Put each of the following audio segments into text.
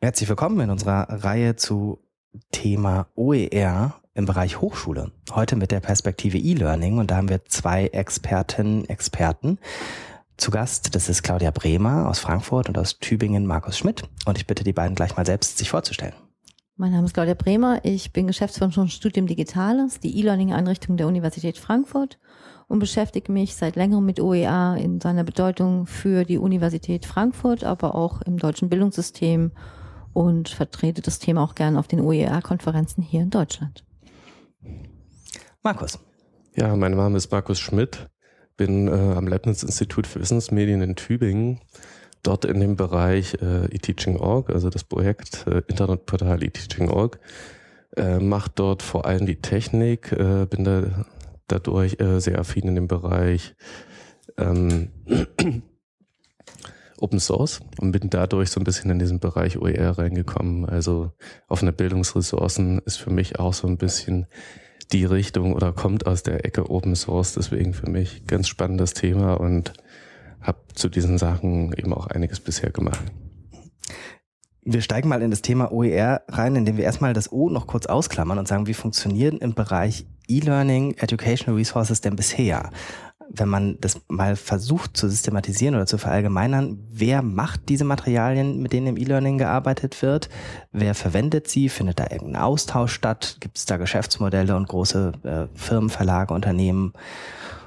Herzlich willkommen in unserer Reihe zu Thema OER im Bereich Hochschule. Heute mit der Perspektive E-Learning und da haben wir zwei Expertinnen, Experten zu Gast. Das ist Claudia Bremer aus Frankfurt und aus Tübingen Markus Schmidt und ich bitte die beiden gleich mal selbst sich vorzustellen. Mein Name ist Claudia Bremer, ich bin Geschäftsführerin von Studium Digitales, die E-Learning-Einrichtung der Universität Frankfurt und beschäftige mich seit längerem mit OER in seiner Bedeutung für die Universität Frankfurt, aber auch im deutschen Bildungssystem und vertrete das Thema auch gerne auf den OER-Konferenzen hier in Deutschland. Markus. Ja, mein Name ist Markus Schmidt, bin äh, am Leibniz-Institut für Wissensmedien in Tübingen, dort in dem Bereich äh, eTeaching.org, also das Projekt äh, Internetportal eTeaching.org, äh, mache dort vor allem die Technik, äh, bin da dadurch äh, sehr affin in dem Bereich ähm, Open Source und bin dadurch so ein bisschen in diesen Bereich OER reingekommen. Also offene Bildungsressourcen ist für mich auch so ein bisschen die Richtung oder kommt aus der Ecke Open Source. Deswegen für mich ganz spannendes Thema und habe zu diesen Sachen eben auch einiges bisher gemacht. Wir steigen mal in das Thema OER rein, indem wir erstmal das O noch kurz ausklammern und sagen, wie funktionieren im Bereich E-Learning Educational Resources denn bisher? wenn man das mal versucht zu systematisieren oder zu verallgemeinern, wer macht diese Materialien, mit denen im E-Learning gearbeitet wird? Wer verwendet sie? Findet da irgendein Austausch statt? Gibt es da Geschäftsmodelle und große äh, Firmen, Verlage, Unternehmen?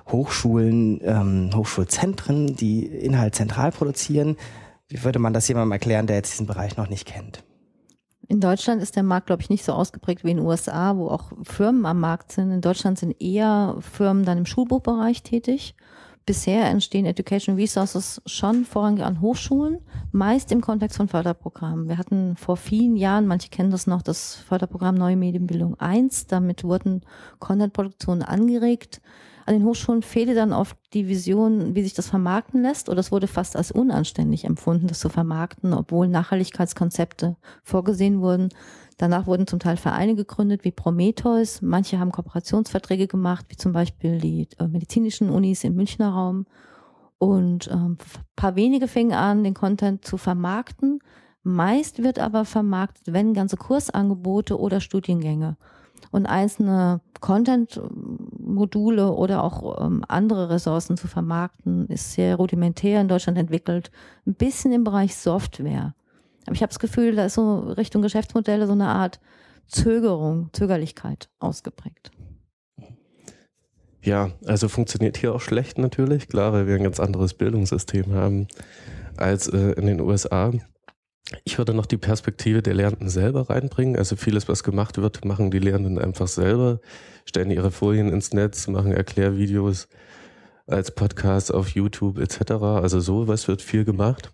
Hochschulen, ähm, Hochschulzentren, die Inhalt zentral produzieren. Wie würde man das jemandem erklären, der jetzt diesen Bereich noch nicht kennt? In Deutschland ist der Markt, glaube ich, nicht so ausgeprägt wie in den USA, wo auch Firmen am Markt sind. In Deutschland sind eher Firmen dann im Schulbuchbereich tätig. Bisher entstehen Education Resources schon vorrangig an Hochschulen, meist im Kontext von Förderprogrammen. Wir hatten vor vielen Jahren, manche kennen das noch, das Förderprogramm Neue Medienbildung 1. Damit wurden Content-Produktionen angeregt, an den Hochschulen fehlte dann oft die Vision, wie sich das vermarkten lässt, oder es wurde fast als unanständig empfunden, das zu vermarkten, obwohl Nachhaltigkeitskonzepte vorgesehen wurden. Danach wurden zum Teil Vereine gegründet, wie Prometheus. Manche haben Kooperationsverträge gemacht, wie zum Beispiel die äh, medizinischen Unis im Münchner Raum. Und ähm, paar wenige fingen an, den Content zu vermarkten. Meist wird aber vermarktet, wenn ganze Kursangebote oder Studiengänge und einzelne Content-Module oder auch ähm, andere Ressourcen zu vermarkten, ist sehr rudimentär in Deutschland entwickelt. Ein bisschen im Bereich Software. Aber ich habe das Gefühl, da ist so Richtung Geschäftsmodelle so eine Art Zögerung, Zögerlichkeit ausgeprägt. Ja, also funktioniert hier auch schlecht natürlich, klar, weil wir ein ganz anderes Bildungssystem haben als äh, in den USA. Ich würde noch die Perspektive der Lehrenden selber reinbringen. Also vieles, was gemacht wird, machen die Lehrenden einfach selber, stellen ihre Folien ins Netz, machen Erklärvideos als Podcast auf YouTube etc. Also sowas wird viel gemacht.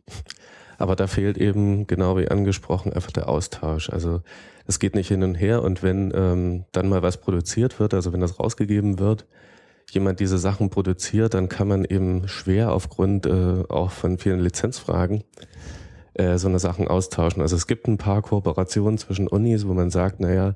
Aber da fehlt eben, genau wie angesprochen, einfach der Austausch. Also es geht nicht hin und her. Und wenn ähm, dann mal was produziert wird, also wenn das rausgegeben wird, jemand diese Sachen produziert, dann kann man eben schwer aufgrund äh, auch von vielen Lizenzfragen äh, so eine Sachen austauschen. Also es gibt ein paar Kooperationen zwischen Unis, wo man sagt, naja,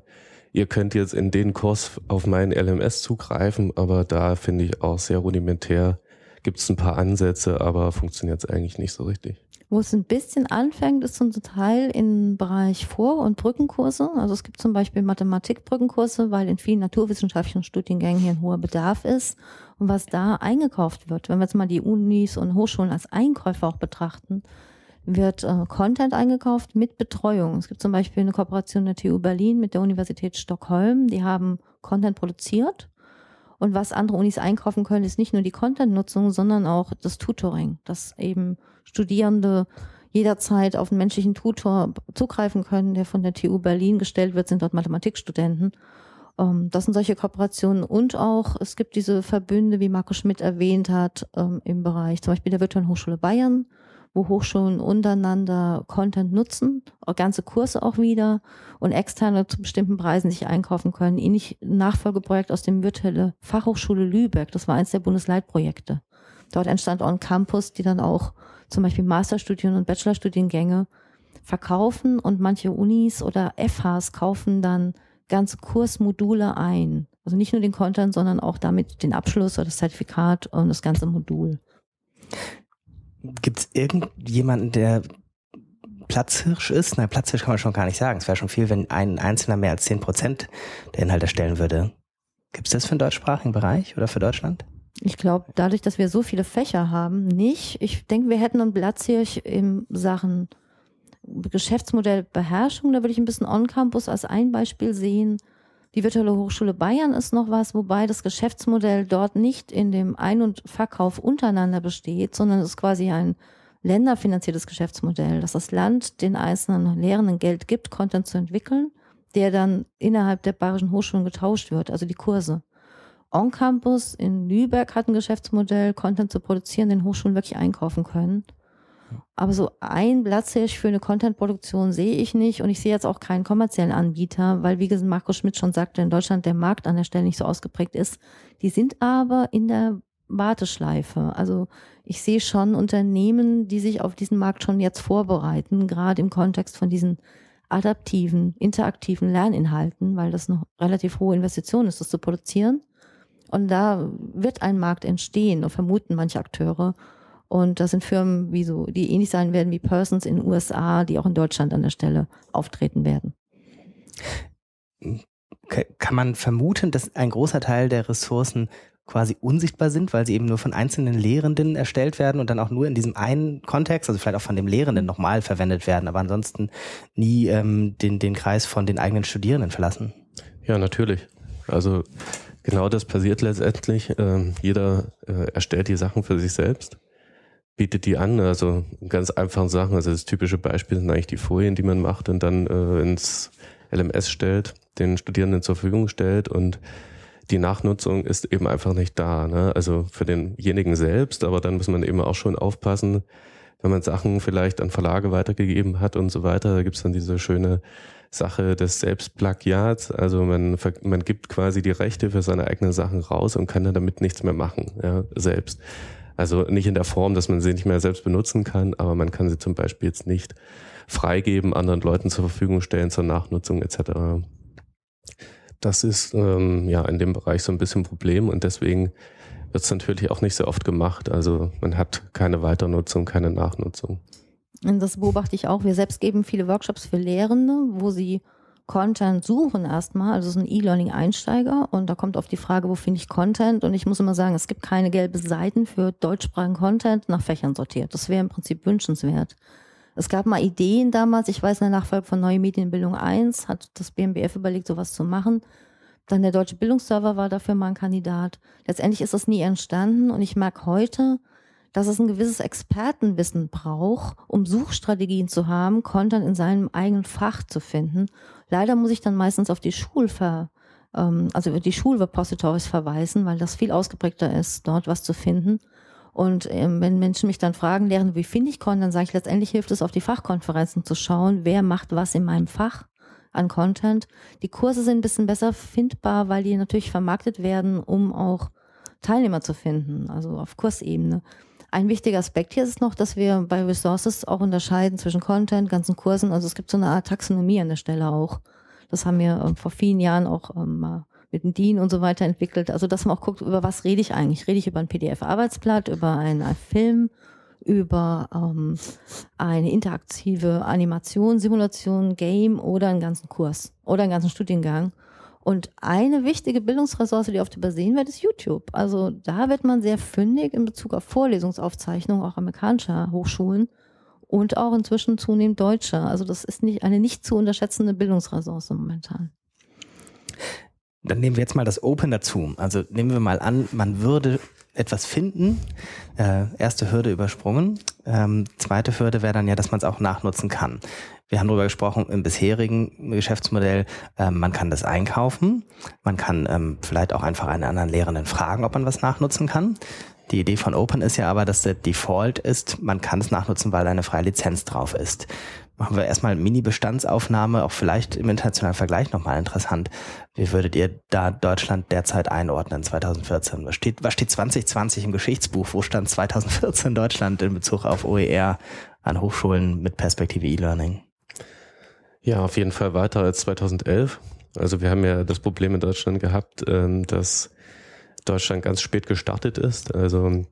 ihr könnt jetzt in den Kurs auf meinen LMS zugreifen, aber da finde ich auch sehr rudimentär, gibt es ein paar Ansätze, aber funktioniert es eigentlich nicht so richtig. Wo es ein bisschen anfängt, ist zum Teil im Bereich Vor- und Brückenkurse. Also es gibt zum Beispiel Mathematikbrückenkurse, weil in vielen naturwissenschaftlichen Studiengängen hier ein hoher Bedarf ist. Und was da eingekauft wird, wenn wir jetzt mal die Unis und Hochschulen als Einkäufer auch betrachten, wird äh, Content eingekauft mit Betreuung. Es gibt zum Beispiel eine Kooperation der TU Berlin mit der Universität Stockholm. Die haben Content produziert. Und was andere Unis einkaufen können, ist nicht nur die Content-Nutzung, sondern auch das Tutoring, dass eben Studierende jederzeit auf einen menschlichen Tutor zugreifen können, der von der TU Berlin gestellt wird, sind dort Mathematikstudenten. Ähm, das sind solche Kooperationen und auch es gibt diese Verbünde, wie Marco Schmidt erwähnt hat, ähm, im Bereich zum Beispiel der Virtuellen Hochschule Bayern wo Hochschulen untereinander Content nutzen, ganze Kurse auch wieder und externe zu bestimmten Preisen sich einkaufen können. Ähnlich Nachfolgeprojekt aus dem virtuelle Fachhochschule Lübeck, das war eins der Bundesleitprojekte. Dort entstand On Campus, die dann auch zum Beispiel Masterstudien und Bachelorstudiengänge verkaufen und manche Unis oder FHs kaufen dann ganze Kursmodule ein. Also nicht nur den Content, sondern auch damit den Abschluss oder das Zertifikat und das ganze Modul. Gibt es irgendjemanden, der Platzhirsch ist? Nein, Platzhirsch kann man schon gar nicht sagen. Es wäre schon viel, wenn ein Einzelner mehr als 10% der Inhalte stellen würde. Gibt es das für den deutschsprachigen Bereich oder für Deutschland? Ich glaube, dadurch, dass wir so viele Fächer haben, nicht. Ich denke, wir hätten einen Platzhirsch in Sachen Geschäftsmodellbeherrschung. Da würde ich ein bisschen On-Campus als ein Beispiel sehen. Die Virtuelle Hochschule Bayern ist noch was, wobei das Geschäftsmodell dort nicht in dem Ein- und Verkauf untereinander besteht, sondern es ist quasi ein länderfinanziertes Geschäftsmodell, dass das Land den einzelnen Lehrenden Geld gibt, Content zu entwickeln, der dann innerhalb der bayerischen Hochschulen getauscht wird, also die Kurse. On Campus in Lübeck hat ein Geschäftsmodell, Content zu produzieren, den Hochschulen wirklich einkaufen können. Aber so ein Platzhirsch für eine Content-Produktion sehe ich nicht und ich sehe jetzt auch keinen kommerziellen Anbieter, weil, wie gesagt, Marco Schmidt schon sagte, in Deutschland der Markt an der Stelle nicht so ausgeprägt ist. Die sind aber in der Warteschleife. Also ich sehe schon Unternehmen, die sich auf diesen Markt schon jetzt vorbereiten, gerade im Kontext von diesen adaptiven, interaktiven Lerninhalten, weil das eine relativ hohe Investition ist, das zu produzieren. Und da wird ein Markt entstehen, vermuten manche Akteure. Und das sind Firmen, wie so, die ähnlich sein werden wie Persons in den USA, die auch in Deutschland an der Stelle auftreten werden. Kann man vermuten, dass ein großer Teil der Ressourcen quasi unsichtbar sind, weil sie eben nur von einzelnen Lehrenden erstellt werden und dann auch nur in diesem einen Kontext, also vielleicht auch von dem Lehrenden nochmal verwendet werden, aber ansonsten nie ähm, den, den Kreis von den eigenen Studierenden verlassen? Ja, natürlich. Also genau das passiert letztendlich. Ähm, jeder äh, erstellt die Sachen für sich selbst bietet die an, also ganz einfachen Sachen. Also das typische Beispiel sind eigentlich die Folien, die man macht und dann äh, ins LMS stellt, den Studierenden zur Verfügung stellt und die Nachnutzung ist eben einfach nicht da. Ne? Also für denjenigen selbst, aber dann muss man eben auch schon aufpassen, wenn man Sachen vielleicht an Verlage weitergegeben hat und so weiter. Da gibt's dann diese schöne Sache des Selbstplagiats. Also man, man gibt quasi die Rechte für seine eigenen Sachen raus und kann dann damit nichts mehr machen, ja, selbst. Also nicht in der Form, dass man sie nicht mehr selbst benutzen kann, aber man kann sie zum Beispiel jetzt nicht freigeben, anderen Leuten zur Verfügung stellen zur Nachnutzung etc. Das ist ähm, ja in dem Bereich so ein bisschen ein Problem und deswegen wird es natürlich auch nicht so oft gemacht. Also man hat keine Weiternutzung, keine Nachnutzung. Und das beobachte ich auch. Wir selbst geben viele Workshops für Lehrende, wo sie Content suchen erstmal. Also es ist ein E-Learning-Einsteiger und da kommt auf die Frage, wo finde ich Content? Und ich muss immer sagen, es gibt keine gelben Seiten für deutschsprachigen Content nach Fächern sortiert. Das wäre im Prinzip wünschenswert. Es gab mal Ideen damals, ich weiß, in der Nachfolge von Neue Medienbildung 1 hat das BMBF überlegt, sowas zu machen. Dann der Deutsche Bildungsserver war dafür mal ein Kandidat. Letztendlich ist das nie entstanden und ich merke heute, dass es ein gewisses Expertenwissen braucht, um Suchstrategien zu haben, Content in seinem eigenen Fach zu finden. Leider muss ich dann meistens auf die Schulver ähm, also über die Schulrepositories verweisen, weil das viel ausgeprägter ist, dort was zu finden. Und ähm, wenn Menschen mich dann fragen, deren, wie finde ich Content, dann sage ich, letztendlich hilft es, auf die Fachkonferenzen zu schauen, wer macht was in meinem Fach an Content. Die Kurse sind ein bisschen besser findbar, weil die natürlich vermarktet werden, um auch Teilnehmer zu finden, also auf Kursebene. Ein wichtiger Aspekt hier ist noch, dass wir bei Resources auch unterscheiden zwischen Content, ganzen Kursen. Also es gibt so eine Art Taxonomie an der Stelle auch. Das haben wir ähm, vor vielen Jahren auch ähm, mal mit dem Dean und so weiter entwickelt. Also dass man auch guckt, über was rede ich eigentlich? Rede ich über ein PDF-Arbeitsblatt, über einen, einen Film? über ähm, eine interaktive Animation, Simulation, Game oder einen ganzen Kurs oder einen ganzen Studiengang. Und eine wichtige Bildungsressource, die oft übersehen wird, ist YouTube. Also da wird man sehr fündig in Bezug auf Vorlesungsaufzeichnungen auch amerikanischer Hochschulen und auch inzwischen zunehmend deutscher. Also das ist nicht eine nicht zu unterschätzende Bildungsressource momentan. Dann nehmen wir jetzt mal das Open dazu. Also nehmen wir mal an, man würde etwas finden. Äh, erste Hürde übersprungen. Ähm, zweite Hürde wäre dann ja, dass man es auch nachnutzen kann. Wir haben darüber gesprochen, im bisherigen Geschäftsmodell, äh, man kann das einkaufen. Man kann ähm, vielleicht auch einfach einen anderen Lehrenden fragen, ob man was nachnutzen kann. Die Idee von Open ist ja aber, dass der Default ist, man kann es nachnutzen, weil eine freie Lizenz drauf ist machen wir erstmal Mini-Bestandsaufnahme, auch vielleicht im internationalen Vergleich nochmal interessant. Wie würdet ihr da Deutschland derzeit einordnen, 2014? Was steht, was steht 2020 im Geschichtsbuch? Wo stand 2014 Deutschland in Bezug auf OER an Hochschulen mit Perspektive E-Learning? Ja, auf jeden Fall weiter als 2011. Also wir haben ja das Problem in Deutschland gehabt, ähm, dass Deutschland ganz spät gestartet ist. Also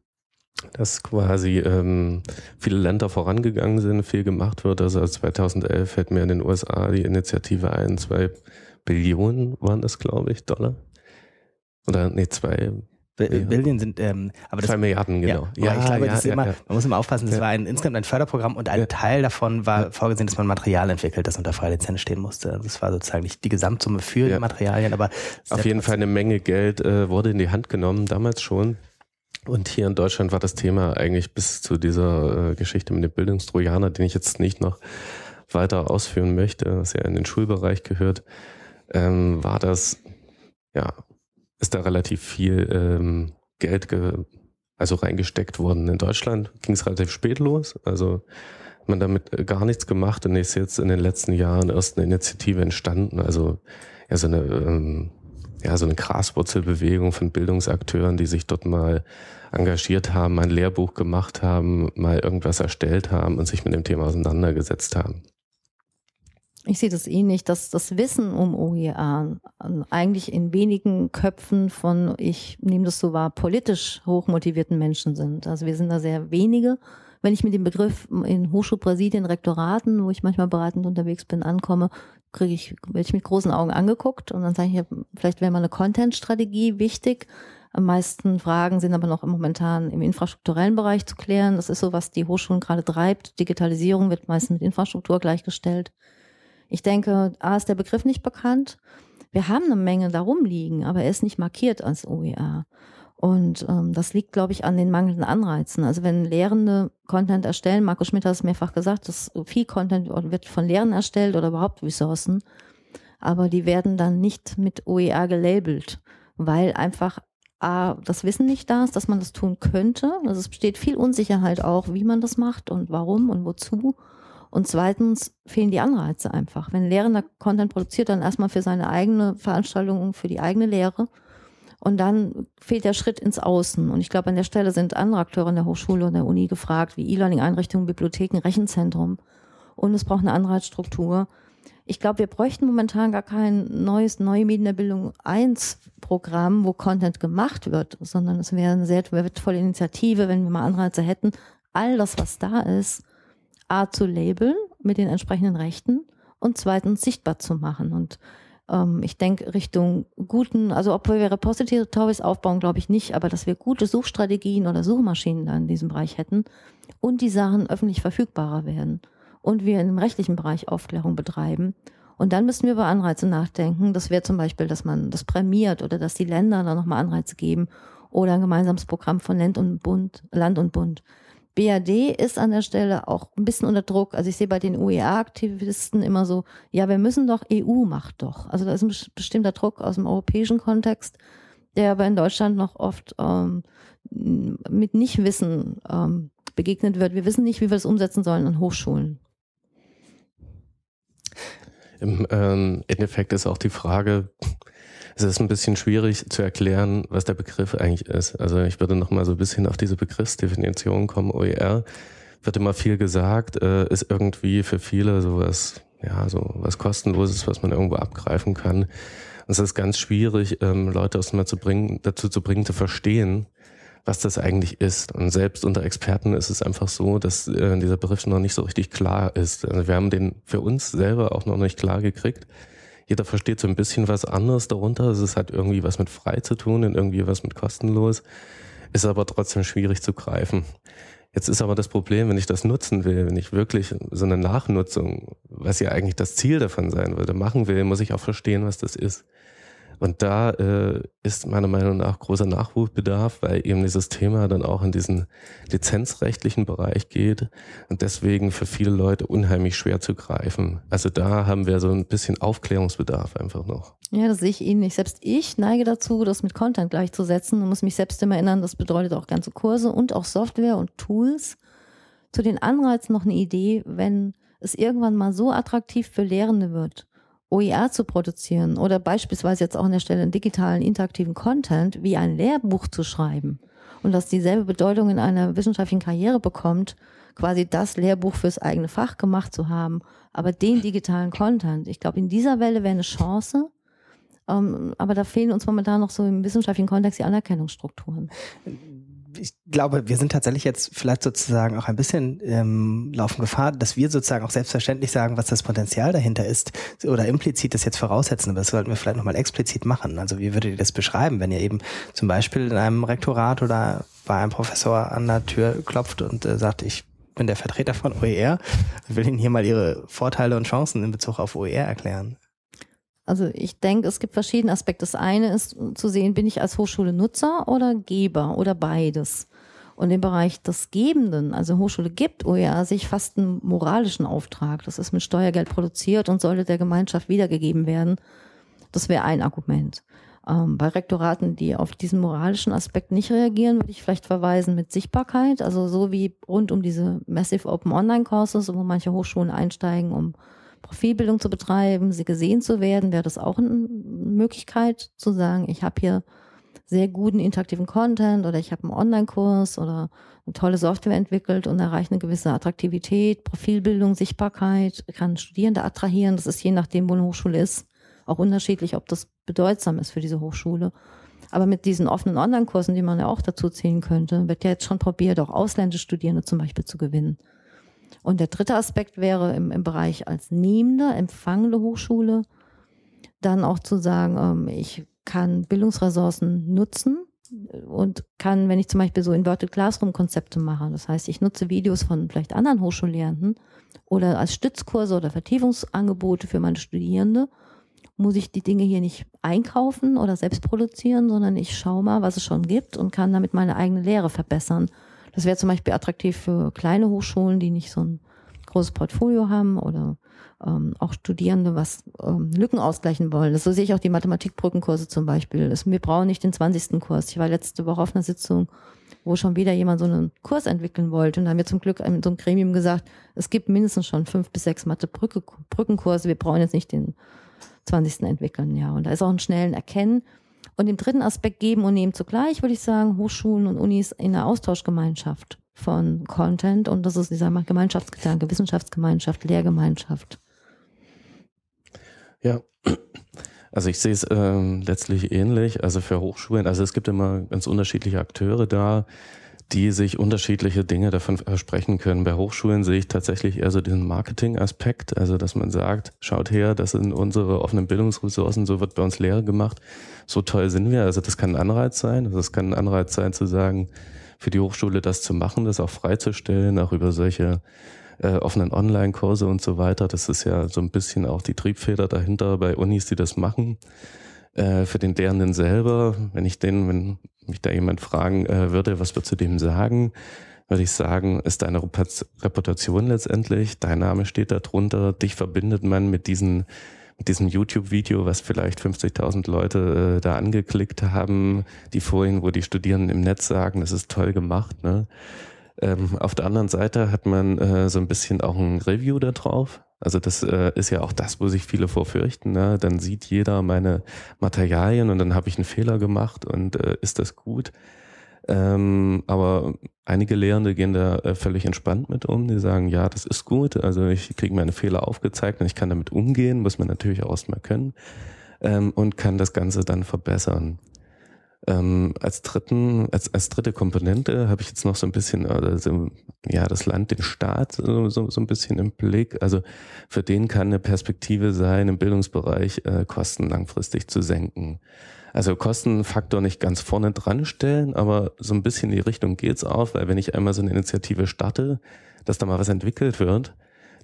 dass quasi ähm, viele Länder vorangegangen sind, viel gemacht wird. Also 2011 hätten wir in den USA die Initiative ein, zwei Billionen waren das, glaube ich, Dollar. Oder nee, zwei Billionen sind, ähm, aber das, zwei Milliarden, genau. Ja, ja ich glaube, ja, das ist ja, immer, man muss immer aufpassen, das war ein, insgesamt ein Förderprogramm und ein Teil davon war vorgesehen, dass man Material entwickelt, das unter freier Lizenz stehen musste. Das war sozusagen nicht die Gesamtsumme für die Materialien, aber auf jeden Fall eine Menge Geld äh, wurde in die Hand genommen, damals schon. Und hier in Deutschland war das Thema eigentlich bis zu dieser äh, Geschichte mit dem Bildungstrojaner, den ich jetzt nicht noch weiter ausführen möchte, was ja in den Schulbereich gehört, ähm, war das, ja, ist da relativ viel ähm, Geld ge also reingesteckt worden. In Deutschland ging es relativ spät los, also hat man damit äh, gar nichts gemacht und ist jetzt in den letzten Jahren erst eine Initiative entstanden, also ja, so eine ähm, ja, so eine Graswurzelbewegung von Bildungsakteuren, die sich dort mal engagiert haben, ein Lehrbuch gemacht haben, mal irgendwas erstellt haben und sich mit dem Thema auseinandergesetzt haben. Ich sehe das ähnlich, eh dass das Wissen um OER eigentlich in wenigen Köpfen von, ich nehme das so wahr, politisch hochmotivierten Menschen sind. Also wir sind da sehr wenige wenn ich mit dem Begriff in Hochschulpräsidien, Rektoraten, wo ich manchmal beratend unterwegs bin, ankomme, kriege ich, werde ich mit großen Augen angeguckt und dann sage ich, vielleicht wäre mal eine Content-Strategie wichtig. Am meisten Fragen sind aber noch momentan im infrastrukturellen Bereich zu klären. Das ist so, was die Hochschulen gerade treibt. Digitalisierung wird meistens mit Infrastruktur gleichgestellt. Ich denke, A ist der Begriff nicht bekannt. Wir haben eine Menge darum liegen, aber er ist nicht markiert als OER. Und ähm, das liegt, glaube ich, an den mangelnden Anreizen. Also wenn Lehrende Content erstellen, Marco Schmidt hat es mehrfach gesagt, dass viel Content wird von Lehrenden erstellt oder überhaupt Ressourcen, aber die werden dann nicht mit OER gelabelt, weil einfach A, das Wissen nicht da ist, dass man das tun könnte. Also es besteht viel Unsicherheit auch, wie man das macht und warum und wozu. Und zweitens fehlen die Anreize einfach. Wenn ein Lehrender Content produziert, dann erstmal für seine eigene Veranstaltung, für die eigene Lehre und dann fehlt der Schritt ins Außen. Und ich glaube, an der Stelle sind andere Akteure in der Hochschule und der Uni gefragt, wie E-Learning-Einrichtungen, Bibliotheken, Rechenzentrum. Und es braucht eine Anreizstruktur. Ich glaube, wir bräuchten momentan gar kein neues Neue Medien der Bildung 1 Programm, wo Content gemacht wird, sondern es wäre eine sehr wertvolle Initiative, wenn wir mal Anreize hätten, all das, was da ist, A zu labeln mit den entsprechenden Rechten und zweitens sichtbar zu machen. Und ähm, ich denke, Richtung guten, also ob wir Repositories aufbauen, glaube ich nicht, aber dass wir gute Suchstrategien oder Suchmaschinen da in diesem Bereich hätten und die Sachen öffentlich verfügbarer werden und wir im rechtlichen Bereich Aufklärung betreiben. Und dann müssen wir über Anreize nachdenken. Das wäre zum Beispiel, dass man das prämiert oder dass die Länder da nochmal Anreize geben oder ein gemeinsames Programm von Land und Bund, Land und Bund. BAD ist an der Stelle auch ein bisschen unter Druck. Also ich sehe bei den UEA-Aktivisten immer so, ja, wir müssen doch, EU macht doch. Also da ist ein bestimmter Druck aus dem europäischen Kontext, der aber in Deutschland noch oft ähm, mit Nichtwissen ähm, begegnet wird. Wir wissen nicht, wie wir das umsetzen sollen an Hochschulen. Im ähm, Endeffekt ist auch die Frage, es ist ein bisschen schwierig zu erklären, was der Begriff eigentlich ist. Also ich würde nochmal so ein bisschen auf diese Begriffsdefinition kommen. OER wird immer viel gesagt, äh, ist irgendwie für viele sowas, ja, so was kostenloses, was man irgendwo abgreifen kann. Und es ist ganz schwierig, ähm, Leute aus zu bringen, dazu zu bringen, zu verstehen, was das eigentlich ist. Und selbst unter Experten ist es einfach so, dass äh, dieser Begriff noch nicht so richtig klar ist. Also wir haben den für uns selber auch noch nicht klar gekriegt jeder versteht so ein bisschen was anderes darunter. Es hat irgendwie was mit frei zu tun und irgendwie was mit kostenlos. Ist aber trotzdem schwierig zu greifen. Jetzt ist aber das Problem, wenn ich das nutzen will, wenn ich wirklich so eine Nachnutzung, was ja eigentlich das Ziel davon sein würde, machen will, muss ich auch verstehen, was das ist. Und da äh, ist meiner Meinung nach großer Nachwuchsbedarf, weil eben dieses Thema dann auch in diesen lizenzrechtlichen Bereich geht und deswegen für viele Leute unheimlich schwer zu greifen. Also da haben wir so ein bisschen Aufklärungsbedarf einfach noch. Ja, das sehe ich ähnlich. Selbst ich neige dazu, das mit Content gleichzusetzen und muss mich selbst immer erinnern, das bedeutet auch ganze Kurse und auch Software und Tools. Zu den Anreizen noch eine Idee, wenn es irgendwann mal so attraktiv für Lehrende wird, OER zu produzieren oder beispielsweise jetzt auch an der Stelle einen digitalen, interaktiven Content wie ein Lehrbuch zu schreiben und das dieselbe Bedeutung in einer wissenschaftlichen Karriere bekommt, quasi das Lehrbuch fürs eigene Fach gemacht zu haben, aber den digitalen Content. Ich glaube, in dieser Welle wäre eine Chance, ähm, aber da fehlen uns momentan noch so im wissenschaftlichen Kontext die Anerkennungsstrukturen. ich glaube, wir sind tatsächlich jetzt vielleicht sozusagen auch ein bisschen ähm, laufen Gefahr, dass wir sozusagen auch selbstverständlich sagen, was das Potenzial dahinter ist oder implizit das jetzt voraussetzen, aber das sollten wir vielleicht nochmal explizit machen. Also wie würdet ihr das beschreiben, wenn ihr eben zum Beispiel in einem Rektorat oder bei einem Professor an der Tür klopft und äh, sagt, ich bin der Vertreter von OER, will Ihnen hier mal Ihre Vorteile und Chancen in Bezug auf OER erklären. Also ich denke, es gibt verschiedene Aspekte. Das eine ist zu sehen, bin ich als Hochschule Nutzer oder Geber oder beides. Und im Bereich des Gebenden, also Hochschule gibt OER sich fast einen moralischen Auftrag. Das ist mit Steuergeld produziert und sollte der Gemeinschaft wiedergegeben werden. Das wäre ein Argument. Ähm, bei Rektoraten, die auf diesen moralischen Aspekt nicht reagieren, würde ich vielleicht verweisen mit Sichtbarkeit. Also so wie rund um diese Massive Open Online Courses, wo manche Hochschulen einsteigen, um Profilbildung zu betreiben, sie gesehen zu werden, wäre das auch eine Möglichkeit zu sagen, ich habe hier sehr guten interaktiven Content oder ich habe einen Online-Kurs oder eine tolle Software entwickelt und erreiche eine gewisse Attraktivität, Profilbildung, Sichtbarkeit, kann Studierende attrahieren. Das ist je nachdem, wo eine Hochschule ist, auch unterschiedlich, ob das bedeutsam ist für diese Hochschule. Aber mit diesen offenen Online-Kursen, die man ja auch dazu zählen könnte, wird ja jetzt schon probiert, auch ausländische Studierende zum Beispiel zu gewinnen. Und der dritte Aspekt wäre im, im Bereich als nehmende, empfangende Hochschule, dann auch zu sagen, ähm, ich kann Bildungsressourcen nutzen und kann, wenn ich zum Beispiel so Inverted Classroom-Konzepte mache, das heißt, ich nutze Videos von vielleicht anderen Hochschullehrenden oder als Stützkurse oder Vertiefungsangebote für meine Studierende, muss ich die Dinge hier nicht einkaufen oder selbst produzieren, sondern ich schaue mal, was es schon gibt und kann damit meine eigene Lehre verbessern. Das wäre zum Beispiel attraktiv für kleine Hochschulen, die nicht so ein großes Portfolio haben oder ähm, auch Studierende, was ähm, Lücken ausgleichen wollen. Das, so sehe ich auch die Mathematikbrückenkurse zum Beispiel. Das, wir brauchen nicht den 20. Kurs. Ich war letzte Woche auf einer Sitzung, wo schon wieder jemand so einen Kurs entwickeln wollte. Und da haben wir zum Glück in so einem Gremium gesagt, es gibt mindestens schon fünf bis sechs Mathebrückenkurse. Wir brauchen jetzt nicht den 20. entwickeln. Ja, und da ist auch ein schnellen Erkennen. Und den dritten Aspekt geben und nehmen zugleich, würde ich sagen, Hochschulen und Unis in der Austauschgemeinschaft von Content. Und das ist dieser Gemeinschaftsgedanke, Wissenschaftsgemeinschaft, Lehrgemeinschaft. Ja, also ich sehe es ähm, letztlich ähnlich. Also für Hochschulen, also es gibt immer ganz unterschiedliche Akteure da die sich unterschiedliche Dinge davon versprechen können. Bei Hochschulen sehe ich tatsächlich eher so diesen Marketing-Aspekt, also dass man sagt, schaut her, das sind unsere offenen Bildungsressourcen, so wird bei uns Lehre gemacht, so toll sind wir. Also das kann ein Anreiz sein, also das kann ein Anreiz sein zu sagen, für die Hochschule das zu machen, das auch freizustellen, auch über solche äh, offenen Online-Kurse und so weiter. Das ist ja so ein bisschen auch die Triebfeder dahinter bei Unis, die das machen. Äh, für den Lehrenden selber, wenn ich den, wenn mich da jemand fragen äh, würde, was würdest du dem sagen, würde ich sagen, ist deine Reputation letztendlich, dein Name steht da drunter, dich verbindet man mit diesen mit diesem YouTube-Video, was vielleicht 50.000 Leute äh, da angeklickt haben, die Folien, wo die Studierenden im Netz sagen, das ist toll gemacht. Ne? Ähm, auf der anderen Seite hat man äh, so ein bisschen auch ein Review da drauf. Also das äh, ist ja auch das, wo sich viele vorfürchten. Ne? Dann sieht jeder meine Materialien und dann habe ich einen Fehler gemacht und äh, ist das gut. Ähm, aber einige Lehrende gehen da äh, völlig entspannt mit um. Die sagen, ja, das ist gut. Also ich kriege meine Fehler aufgezeigt und ich kann damit umgehen, muss man natürlich auch erstmal können ähm, und kann das Ganze dann verbessern. Ähm, als dritten, als, als dritte Komponente habe ich jetzt noch so ein bisschen, also, ja, das Land, den Staat so, äh, so, so, ein bisschen im Blick. Also für den kann eine Perspektive sein, im Bildungsbereich äh, Kosten langfristig zu senken. Also Kostenfaktor nicht ganz vorne dran stellen, aber so ein bisschen in die Richtung geht's auf, weil wenn ich einmal so eine Initiative starte, dass da mal was entwickelt wird,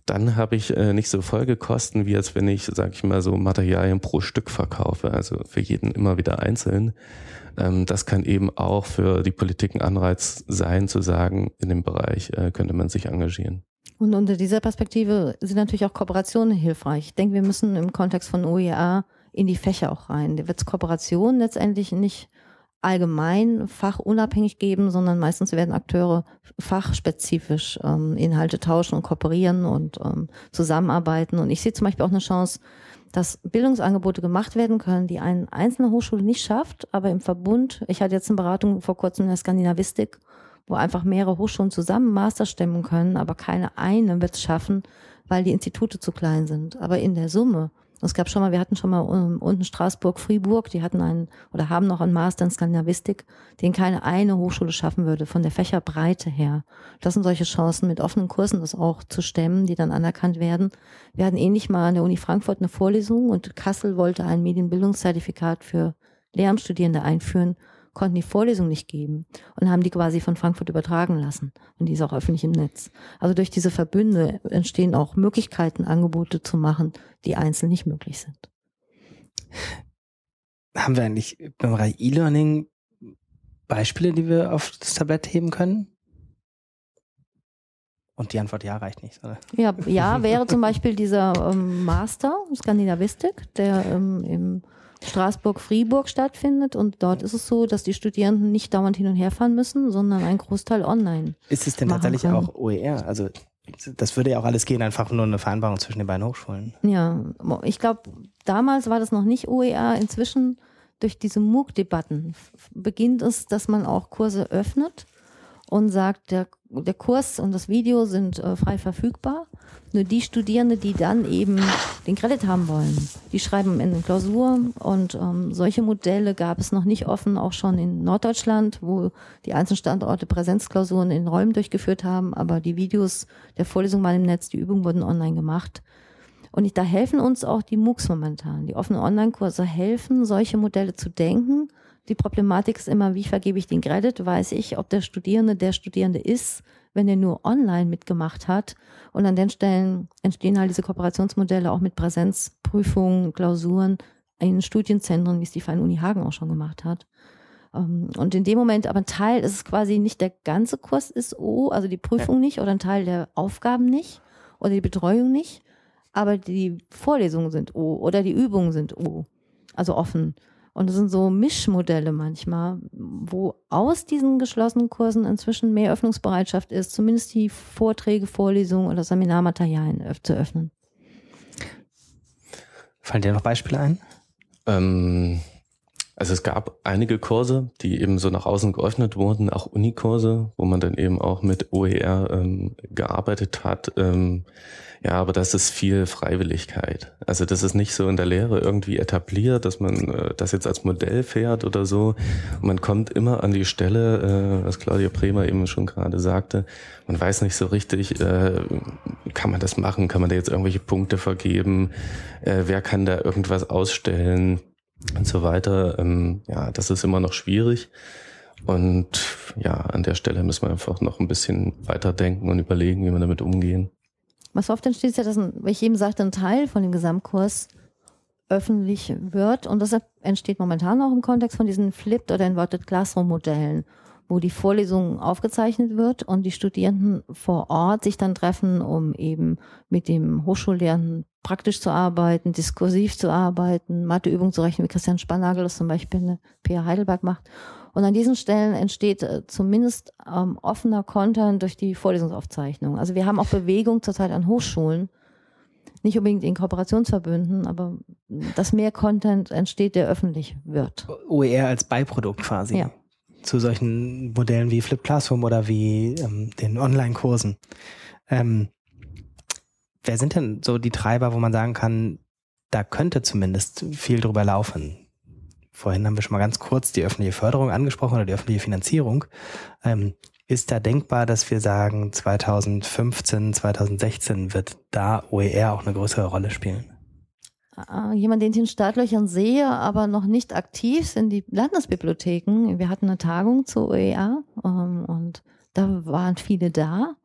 dann habe ich äh, nicht so Folgekosten, wie als wenn ich, sage ich mal, so Materialien pro Stück verkaufe, also für jeden immer wieder einzeln. Ähm, das kann eben auch für die Politik ein Anreiz sein, zu sagen, in dem Bereich äh, könnte man sich engagieren. Und unter dieser Perspektive sind natürlich auch Kooperationen hilfreich. Ich denke, wir müssen im Kontext von OER in die Fächer auch rein. Da wird es Kooperationen letztendlich nicht allgemein fachunabhängig geben, sondern meistens werden Akteure fachspezifisch ähm, Inhalte tauschen und kooperieren und ähm, zusammenarbeiten. Und ich sehe zum Beispiel auch eine Chance, dass Bildungsangebote gemacht werden können, die eine einzelne Hochschule nicht schafft, aber im Verbund, ich hatte jetzt eine Beratung vor kurzem in der Skandinavistik, wo einfach mehrere Hochschulen zusammen Master stemmen können, aber keine eine wird es schaffen, weil die Institute zu klein sind. Aber in der Summe es gab schon mal, wir hatten schon mal ähm, unten Straßburg, Fribourg, die hatten einen oder haben noch einen Master in Skandinavistik, den keine eine Hochschule schaffen würde, von der Fächerbreite her. Das sind solche Chancen, mit offenen Kursen das auch zu stemmen, die dann anerkannt werden. Wir hatten ähnlich mal an der Uni Frankfurt eine Vorlesung und Kassel wollte ein Medienbildungszertifikat für Lehramtsstudierende einführen konnten die Vorlesung nicht geben und haben die quasi von Frankfurt übertragen lassen. Und die ist auch öffentlich im Netz. Also durch diese Verbünde entstehen auch Möglichkeiten, Angebote zu machen, die einzeln nicht möglich sind. Haben wir eigentlich beim Bereich E-Learning Beispiele, die wir auf das Tablett heben können? Und die Antwort ja reicht nicht. Oder? Ja, ja wäre zum Beispiel dieser ähm, Master Skandinavistik, der ähm, im straßburg friburg stattfindet. Und dort ist es so, dass die Studierenden nicht dauernd hin und her fahren müssen, sondern einen Großteil online. Ist es denn tatsächlich können. auch OER? Also das würde ja auch alles gehen, einfach nur eine Vereinbarung zwischen den beiden Hochschulen. Ja, ich glaube, damals war das noch nicht OER. Inzwischen durch diese MOOC-Debatten beginnt es, dass man auch Kurse öffnet und sagt, der der Kurs und das Video sind äh, frei verfügbar. Nur die Studierende, die dann eben den Kredit haben wollen, die schreiben in Klausur und ähm, solche Modelle gab es noch nicht offen, auch schon in Norddeutschland, wo die einzelnen Standorte Präsenzklausuren in Räumen durchgeführt haben, aber die Videos der Vorlesung waren im Netz, die Übungen wurden online gemacht. Und ich, da helfen uns auch die MOOCs momentan. Die offenen Online-Kurse helfen, solche Modelle zu denken die Problematik ist immer, wie vergebe ich den Credit? Weiß ich, ob der Studierende der Studierende ist, wenn er nur online mitgemacht hat? Und an den Stellen entstehen halt diese Kooperationsmodelle auch mit Präsenzprüfungen, Klausuren in Studienzentren, wie es die Freien Uni Hagen auch schon gemacht hat. Ähm, und in dem Moment, aber ein Teil ist es quasi nicht der ganze Kurs ist O, also die Prüfung nicht oder ein Teil der Aufgaben nicht oder die Betreuung nicht, aber die Vorlesungen sind O oder die Übungen sind O, also offen. Und es sind so Mischmodelle manchmal, wo aus diesen geschlossenen Kursen inzwischen mehr Öffnungsbereitschaft ist, zumindest die Vorträge, Vorlesungen oder Seminarmaterialien zu öffnen. Fallen dir noch Beispiele ein? Ähm, also es gab einige Kurse, die eben so nach außen geöffnet wurden, auch Unikurse, wo man dann eben auch mit OER ähm, gearbeitet hat. Ähm, ja, aber das ist viel Freiwilligkeit. Also das ist nicht so in der Lehre irgendwie etabliert, dass man äh, das jetzt als Modell fährt oder so. man kommt immer an die Stelle, äh, was Claudia Bremer eben schon gerade sagte, man weiß nicht so richtig, äh, kann man das machen, kann man da jetzt irgendwelche Punkte vergeben, äh, wer kann da irgendwas ausstellen und so weiter. Ähm, ja, das ist immer noch schwierig. Und ja, an der Stelle müssen wir einfach noch ein bisschen weiterdenken und überlegen, wie wir damit umgehen. Was oft entsteht, ist ja, dass, ein, wie ich eben sagte, ein Teil von dem Gesamtkurs öffentlich wird. Und deshalb entsteht momentan auch im Kontext von diesen Flipped oder Inverted Classroom Modellen, wo die Vorlesung aufgezeichnet wird und die Studierenden vor Ort sich dann treffen, um eben mit dem Hochschullehrenden praktisch zu arbeiten, diskursiv zu arbeiten, Matheübungen zu rechnen, wie Christian Spannagel das zum Beispiel in ne, der PH Heidelberg macht und an diesen Stellen entsteht äh, zumindest ähm, offener Content durch die Vorlesungsaufzeichnung. Also wir haben auch Bewegung zurzeit an Hochschulen, nicht unbedingt in Kooperationsverbünden, aber dass mehr Content entsteht, der öffentlich wird. OER als Beiprodukt quasi. Ja. Zu solchen Modellen wie Flip Classroom oder wie ähm, den Online-Kursen. Ähm, wer sind denn so die Treiber, wo man sagen kann, da könnte zumindest viel drüber laufen? vorhin haben wir schon mal ganz kurz die öffentliche Förderung angesprochen oder die öffentliche Finanzierung. Ähm, ist da denkbar, dass wir sagen, 2015, 2016 wird da OER auch eine größere Rolle spielen? Ah, jemand, den ich in Startlöchern sehe, aber noch nicht aktiv, sind die Landesbibliotheken. Wir hatten eine Tagung zu OER ähm, und da waren viele da,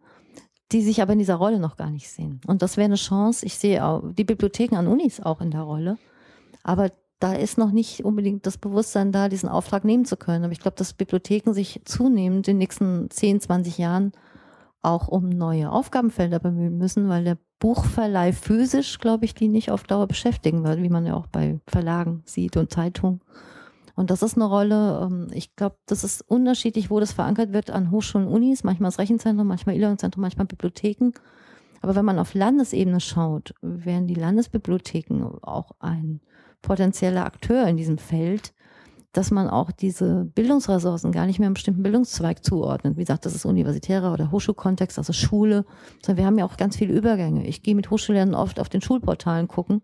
die sich aber in dieser Rolle noch gar nicht sehen. Und das wäre eine Chance. Ich sehe auch die Bibliotheken an Unis auch in der Rolle. Aber da ist noch nicht unbedingt das Bewusstsein da, diesen Auftrag nehmen zu können. Aber ich glaube, dass Bibliotheken sich zunehmend in den nächsten 10, 20 Jahren auch um neue Aufgabenfelder bemühen müssen, weil der Buchverleih physisch, glaube ich, die nicht auf Dauer beschäftigen wird, wie man ja auch bei Verlagen sieht und Zeitungen. Und das ist eine Rolle, ähm, ich glaube, das ist unterschiedlich, wo das verankert wird an Hochschulen, Unis, manchmal das Rechenzentrum, manchmal E-Learning-Zentrum, manchmal Bibliotheken. Aber wenn man auf Landesebene schaut, werden die Landesbibliotheken auch ein potenzieller Akteur in diesem Feld, dass man auch diese Bildungsressourcen gar nicht mehr einem bestimmten Bildungszweig zuordnet. Wie gesagt, das ist universitärer oder Hochschulkontext, also Schule. Sondern wir haben ja auch ganz viele Übergänge. Ich gehe mit Hochschullehrern oft auf den Schulportalen gucken.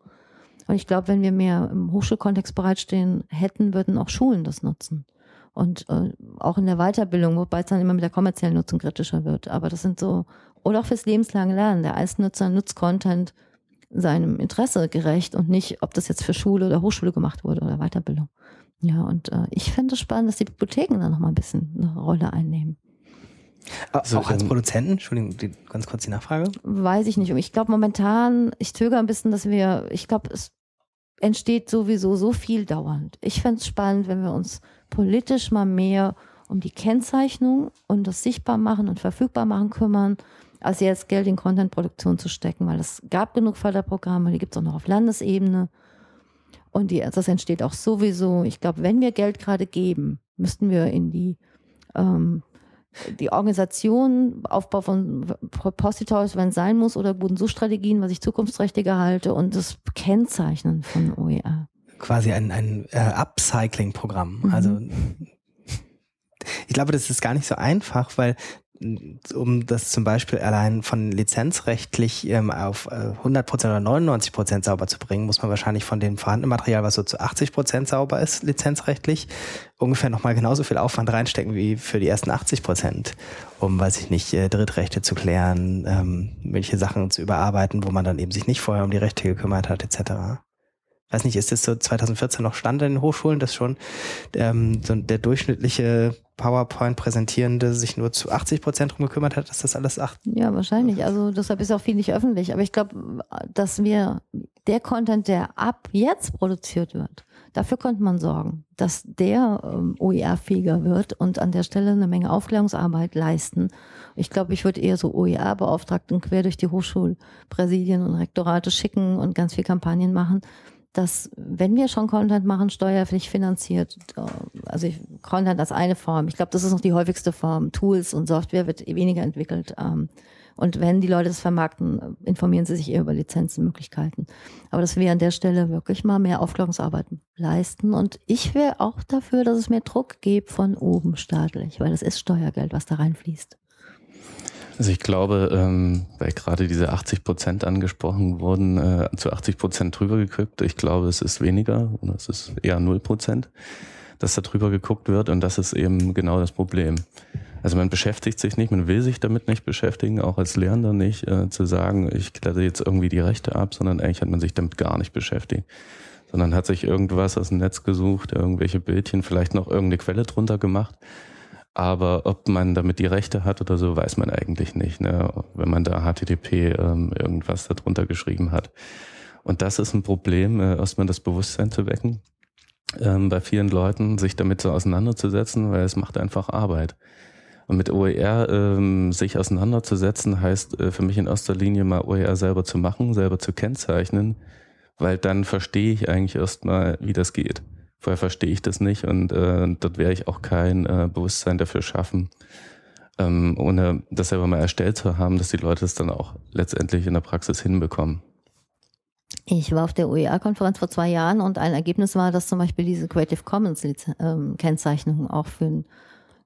Und ich glaube, wenn wir mehr im Hochschulkontext bereitstehen hätten, würden auch Schulen das nutzen. Und äh, auch in der Weiterbildung, wobei es dann immer mit der kommerziellen Nutzung kritischer wird. Aber das sind so, oder auch fürs lebenslange Lernen. Der Eisnutzer nutzt Content seinem Interesse gerecht und nicht, ob das jetzt für Schule oder Hochschule gemacht wurde oder Weiterbildung. Ja, und äh, ich fände es spannend, dass die Bibliotheken da nochmal ein bisschen eine Rolle einnehmen. Also auch als Produzenten, Entschuldigung, die, ganz kurz die Nachfrage. Weiß ich nicht. Ich glaube momentan, ich zögere ein bisschen, dass wir, ich glaube, es entsteht sowieso so viel dauernd. Ich fände es spannend, wenn wir uns politisch mal mehr um die Kennzeichnung und das sichtbar machen und verfügbar machen kümmern als jetzt Geld in Contentproduktion zu stecken, weil es gab genug Förderprogramme, die gibt es auch noch auf Landesebene. Und die, das entsteht auch sowieso. Ich glaube, wenn wir Geld gerade geben, müssten wir in die, ähm, die Organisation, Aufbau von Repositories, wenn es sein muss, oder guten Suchstrategien, was ich zukunftsträchtiger halte, und das Kennzeichnen von OER. Quasi ein, ein äh, Upcycling-Programm. Mhm. Also ich glaube, das ist gar nicht so einfach, weil um das zum Beispiel allein von lizenzrechtlich ähm, auf 100% äh, oder 99% sauber zu bringen, muss man wahrscheinlich von dem vorhandenen Material, was so zu 80% sauber ist, lizenzrechtlich, ungefähr nochmal genauso viel Aufwand reinstecken wie für die ersten 80%, um, weiß ich nicht, äh, Drittrechte zu klären, ähm, welche Sachen zu überarbeiten, wo man dann eben sich nicht vorher um die Rechte gekümmert hat, etc weiß nicht, ist das so 2014 noch Stand in den Hochschulen, dass schon ähm, so der durchschnittliche PowerPoint-Präsentierende sich nur zu 80 Prozent drum gekümmert hat, dass das alles acht. Ja, wahrscheinlich. Also deshalb ist auch viel nicht öffentlich. Aber ich glaube, dass wir der Content, der ab jetzt produziert wird, dafür könnte man sorgen, dass der ähm, OER-fähiger wird und an der Stelle eine Menge Aufklärungsarbeit leisten. Ich glaube, ich würde eher so OER-Beauftragten quer durch die Hochschulpräsidien und Rektorate schicken und ganz viel Kampagnen machen dass wenn wir schon Content machen, steuerpflichtig finanziert, äh, also ich, Content als eine Form, ich glaube, das ist noch die häufigste Form, Tools und Software wird weniger entwickelt. Ähm, und wenn die Leute das vermarkten, informieren sie sich eher über Lizenzen, Aber dass wir an der Stelle wirklich mal mehr Aufklärungsarbeit leisten. Und ich wäre auch dafür, dass es mehr Druck gibt von oben staatlich, weil das ist Steuergeld, was da reinfließt. Also ich glaube, ähm, weil gerade diese 80 Prozent angesprochen wurden, äh, zu 80 Prozent drüber geguckt. Ich glaube, es ist weniger oder es ist eher 0 Prozent, dass da drüber geguckt wird und das ist eben genau das Problem. Also man beschäftigt sich nicht, man will sich damit nicht beschäftigen, auch als Lernender nicht, äh, zu sagen, ich klasse jetzt irgendwie die Rechte ab, sondern eigentlich hat man sich damit gar nicht beschäftigt. Sondern hat sich irgendwas aus dem Netz gesucht, irgendwelche Bildchen, vielleicht noch irgendeine Quelle drunter gemacht aber ob man damit die Rechte hat oder so, weiß man eigentlich nicht, ne? wenn man da HTTP ähm, irgendwas darunter geschrieben hat. Und das ist ein Problem, äh, erstmal das Bewusstsein zu wecken, ähm, bei vielen Leuten sich damit so auseinanderzusetzen, weil es macht einfach Arbeit. Und mit OER ähm, sich auseinanderzusetzen, heißt äh, für mich in erster Linie mal OER selber zu machen, selber zu kennzeichnen, weil dann verstehe ich eigentlich erstmal, wie das geht. Vorher verstehe ich das nicht und äh, dort werde ich auch kein äh, Bewusstsein dafür schaffen, ähm, ohne das selber mal erstellt zu haben, dass die Leute es dann auch letztendlich in der Praxis hinbekommen. Ich war auf der OER-Konferenz vor zwei Jahren und ein Ergebnis war, dass zum Beispiel diese Creative Commons-Kennzeichnung ähm, auch für ein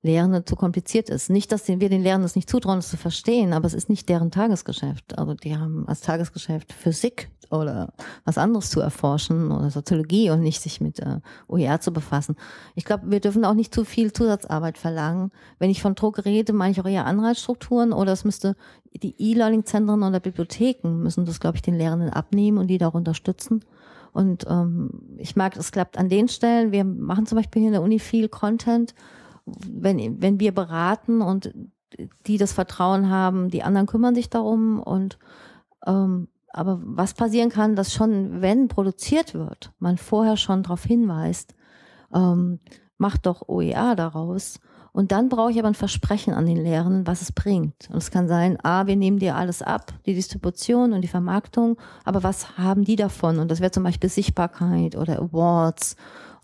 Lehrende zu kompliziert ist. Nicht, dass wir den Lehrenden es nicht zutrauen, das zu verstehen, aber es ist nicht deren Tagesgeschäft. Also die haben als Tagesgeschäft Physik oder was anderes zu erforschen oder Soziologie und nicht sich mit äh, OER zu befassen. Ich glaube, wir dürfen auch nicht zu viel Zusatzarbeit verlangen. Wenn ich von Druck rede, meine ich auch eher Anreizstrukturen oder es müsste die E-Learning-Zentren oder Bibliotheken müssen das, glaube ich, den Lehrenden abnehmen und die da unterstützen. Und ähm, ich mag, es klappt an den Stellen. Wir machen zum Beispiel hier in der Uni viel Content wenn, wenn wir beraten und die das Vertrauen haben, die anderen kümmern sich darum und ähm, aber was passieren kann, dass schon, wenn produziert wird, man vorher schon darauf hinweist, ähm, macht doch OER daraus. Und dann brauche ich aber ein Versprechen an den Lehrenden, was es bringt. Und es kann sein, ah, wir nehmen dir alles ab, die Distribution und die Vermarktung, aber was haben die davon? Und das wäre zum Beispiel Sichtbarkeit oder Awards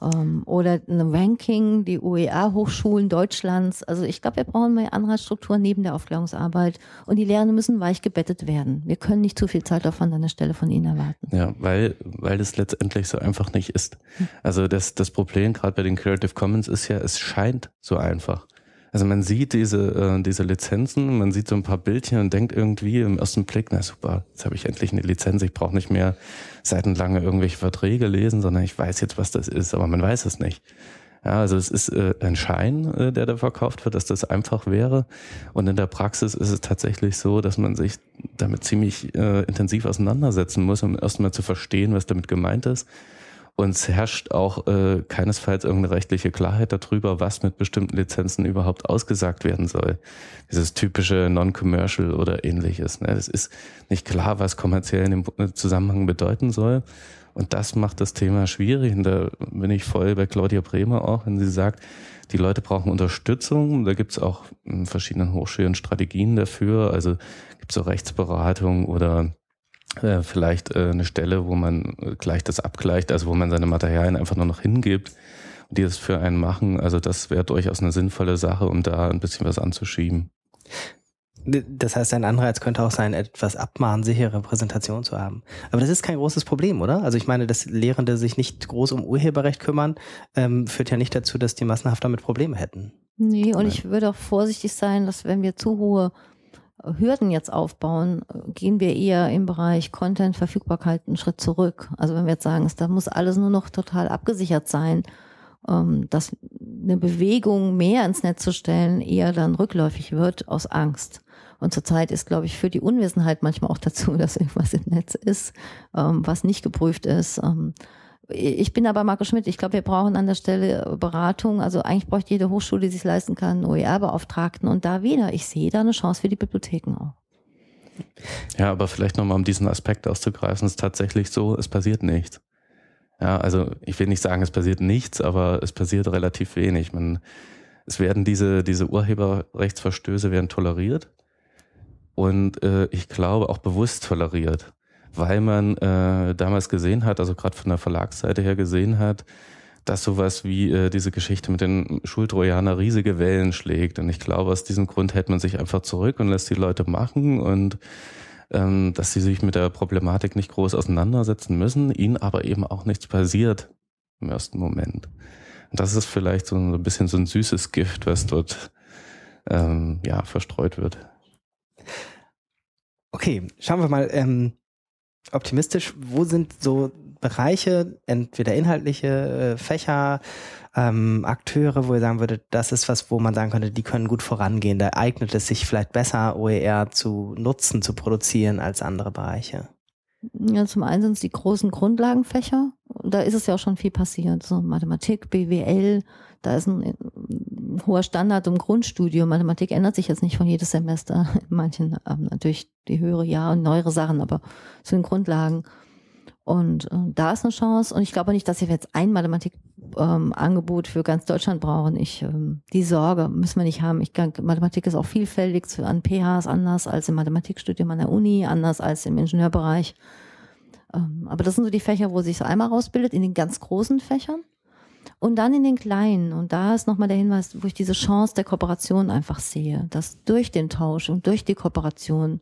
ähm, oder ein Ranking, die UEA-Hochschulen Deutschlands. Also ich glaube, wir brauchen mehr Anreizstrukturen neben der Aufklärungsarbeit und die Lehrenden müssen weich gebettet werden. Wir können nicht zu viel Zeit davon an der Stelle von ihnen erwarten. Ja, weil, weil das letztendlich so einfach nicht ist. Hm. Also das, das Problem gerade bei den Creative Commons ist ja, es scheint so einfach. Also man sieht diese, äh, diese Lizenzen, man sieht so ein paar Bildchen und denkt irgendwie im ersten Blick, na super, jetzt habe ich endlich eine Lizenz, ich brauche nicht mehr seitenlange irgendwelche Verträge lesen, sondern ich weiß jetzt, was das ist, aber man weiß es nicht. Ja, also es ist äh, ein Schein, äh, der da verkauft wird, dass das einfach wäre. Und in der Praxis ist es tatsächlich so, dass man sich damit ziemlich äh, intensiv auseinandersetzen muss, um erstmal zu verstehen, was damit gemeint ist uns herrscht auch äh, keinesfalls irgendeine rechtliche Klarheit darüber, was mit bestimmten Lizenzen überhaupt ausgesagt werden soll. Dieses typische Non-Commercial oder ähnliches. Ne? Es ist nicht klar, was kommerziell in dem äh, Zusammenhang bedeuten soll. Und das macht das Thema schwierig. Und da bin ich voll bei Claudia Bremer auch, wenn sie sagt, die Leute brauchen Unterstützung. Da gibt's auch in hm, verschiedenen Hochschulen Strategien dafür. Also gibt's so Rechtsberatung oder äh, vielleicht äh, eine Stelle, wo man äh, gleich das abgleicht, also wo man seine Materialien einfach nur noch hingibt und die das für einen machen. Also das wäre durchaus eine sinnvolle Sache, um da ein bisschen was anzuschieben. Das heißt, ein Anreiz könnte auch sein, etwas abmahnsichere Präsentation zu haben. Aber das ist kein großes Problem, oder? Also ich meine, dass Lehrende sich nicht groß um Urheberrecht kümmern, ähm, führt ja nicht dazu, dass die massenhaft damit Probleme hätten. Nee, und ich würde auch vorsichtig sein, dass wenn wir zu hohe Hürden jetzt aufbauen, gehen wir eher im Bereich Content, Verfügbarkeit einen Schritt zurück. Also wenn wir jetzt sagen, da muss alles nur noch total abgesichert sein, ähm, dass eine Bewegung mehr ins Netz zu stellen eher dann rückläufig wird aus Angst. Und zurzeit ist, glaube ich, für die Unwissenheit manchmal auch dazu, dass irgendwas im Netz ist, ähm, was nicht geprüft ist ähm, ich bin aber Marco Schmidt. Ich glaube, wir brauchen an der Stelle äh, Beratung. Also eigentlich braucht jede Hochschule, die sich leisten kann, einen OER-Beauftragten. Und da wieder, ich sehe da eine Chance für die Bibliotheken auch. Ja, aber vielleicht nochmal, um diesen Aspekt auszugreifen, ist tatsächlich so, es passiert nichts. Ja, also ich will nicht sagen, es passiert nichts, aber es passiert relativ wenig. Man, es werden diese, diese Urheberrechtsverstöße werden toleriert und äh, ich glaube auch bewusst toleriert weil man äh, damals gesehen hat, also gerade von der Verlagsseite her gesehen hat, dass sowas wie äh, diese Geschichte mit den Schultrojaner riesige Wellen schlägt. Und ich glaube, aus diesem Grund hält man sich einfach zurück und lässt die Leute machen und ähm, dass sie sich mit der Problematik nicht groß auseinandersetzen müssen, ihnen aber eben auch nichts passiert im ersten Moment. Und das ist vielleicht so ein bisschen so ein süßes Gift, was dort ähm, ja, verstreut wird. Okay, schauen wir mal. Ähm optimistisch? Wo sind so Bereiche, entweder inhaltliche äh, Fächer, ähm, Akteure, wo ihr sagen würdet, das ist was, wo man sagen könnte, die können gut vorangehen. Da eignet es sich vielleicht besser, OER zu nutzen, zu produzieren als andere Bereiche. Ja, zum einen sind es die großen Grundlagenfächer, da ist es ja auch schon viel passiert. So Mathematik, BWL, da ist ein, ein hoher Standard im Grundstudium. Mathematik ändert sich jetzt nicht von jedes Semester. In manchen haben ähm, natürlich die höhere Jahre und neuere Sachen, aber zu den Grundlagen. Und äh, da ist eine Chance. Und ich glaube nicht, dass wir jetzt ein Mathematikangebot ähm, für ganz Deutschland brauchen. Ich, ähm, die Sorge müssen wir nicht haben. Ich Mathematik ist auch vielfältig. An PHs anders als im Mathematikstudium an der Uni, anders als im Ingenieurbereich. Ähm, aber das sind so die Fächer, wo sich so einmal rausbildet, in den ganz großen Fächern und dann in den kleinen. Und da ist nochmal der Hinweis, wo ich diese Chance der Kooperation einfach sehe, dass durch den Tausch und durch die Kooperation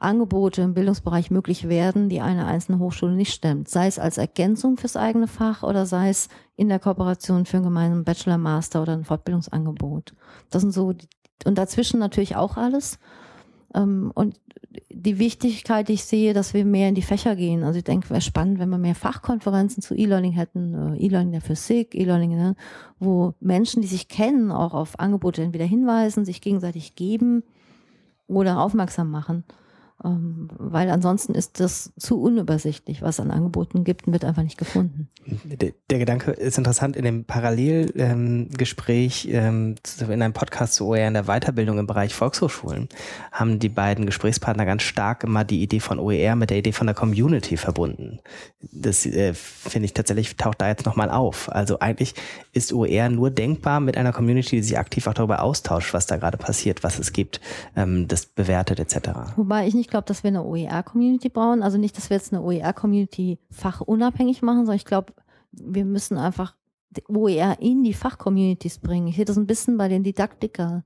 Angebote im Bildungsbereich möglich werden, die eine einzelne Hochschule nicht stemmt. Sei es als Ergänzung fürs eigene Fach oder sei es in der Kooperation für einen gemeinsamen Bachelor, Master oder ein Fortbildungsangebot. Das sind so, die, und dazwischen natürlich auch alles. Ähm, und die Wichtigkeit, die ich sehe, dass wir mehr in die Fächer gehen. Also ich denke, wäre spannend, wenn wir mehr Fachkonferenzen zu E-Learning hätten, äh, E-Learning der Physik, E-Learning, in ne, wo Menschen, die sich kennen, auch auf Angebote entweder hinweisen, sich gegenseitig geben oder aufmerksam machen. Ähm, weil ansonsten ist das zu unübersichtlich, was es an Angeboten gibt und wird einfach nicht gefunden. Der, der Gedanke ist interessant, in dem Parallelgespräch ähm, ähm, in einem Podcast zu OER in der Weiterbildung im Bereich Volkshochschulen haben die beiden Gesprächspartner ganz stark immer die Idee von OER mit der Idee von der Community verbunden. Das äh, finde ich tatsächlich taucht da jetzt nochmal auf. Also eigentlich ist OER nur denkbar mit einer Community, die sich aktiv auch darüber austauscht, was da gerade passiert, was es gibt, ähm, das bewertet etc. Wobei ich nicht ich glaube, dass wir eine OER-Community brauchen. Also nicht, dass wir jetzt eine OER-Community fachunabhängig machen, sondern ich glaube, wir müssen einfach OER in die Fachcommunities bringen. Ich sehe das ein bisschen bei den Didaktikerinnen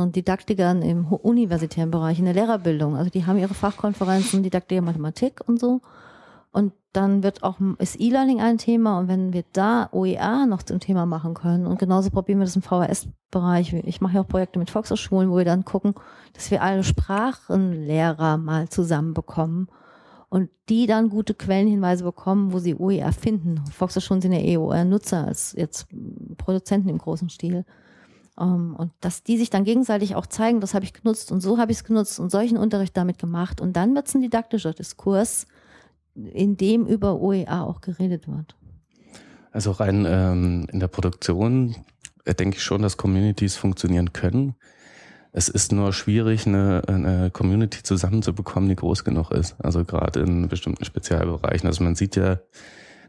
und Didaktikern im universitären Bereich, in der Lehrerbildung. Also die haben ihre Fachkonferenzen, Didaktik Mathematik und so. Und dann wird auch, ist E-Learning ein Thema und wenn wir da OER noch zum Thema machen können und genauso probieren wir das im VHS-Bereich. Ich mache ja auch Projekte mit Volkshochschulen, wo wir dann gucken, dass wir alle Sprachenlehrer mal zusammenbekommen und die dann gute Quellenhinweise bekommen, wo sie OER finden. Volkshochschulen sind ja eh OER-Nutzer als jetzt Produzenten im großen Stil. Um, ähm, und dass die sich dann gegenseitig auch zeigen, das habe ich genutzt und so habe ich es genutzt und solchen Unterricht damit gemacht. Und dann wird es ein didaktischer Diskurs, in dem über OEA auch geredet wird? Also rein ähm, in der Produktion äh, denke ich schon, dass Communities funktionieren können. Es ist nur schwierig, eine, eine Community zusammenzubekommen, die groß genug ist. Also gerade in bestimmten Spezialbereichen. Also man sieht ja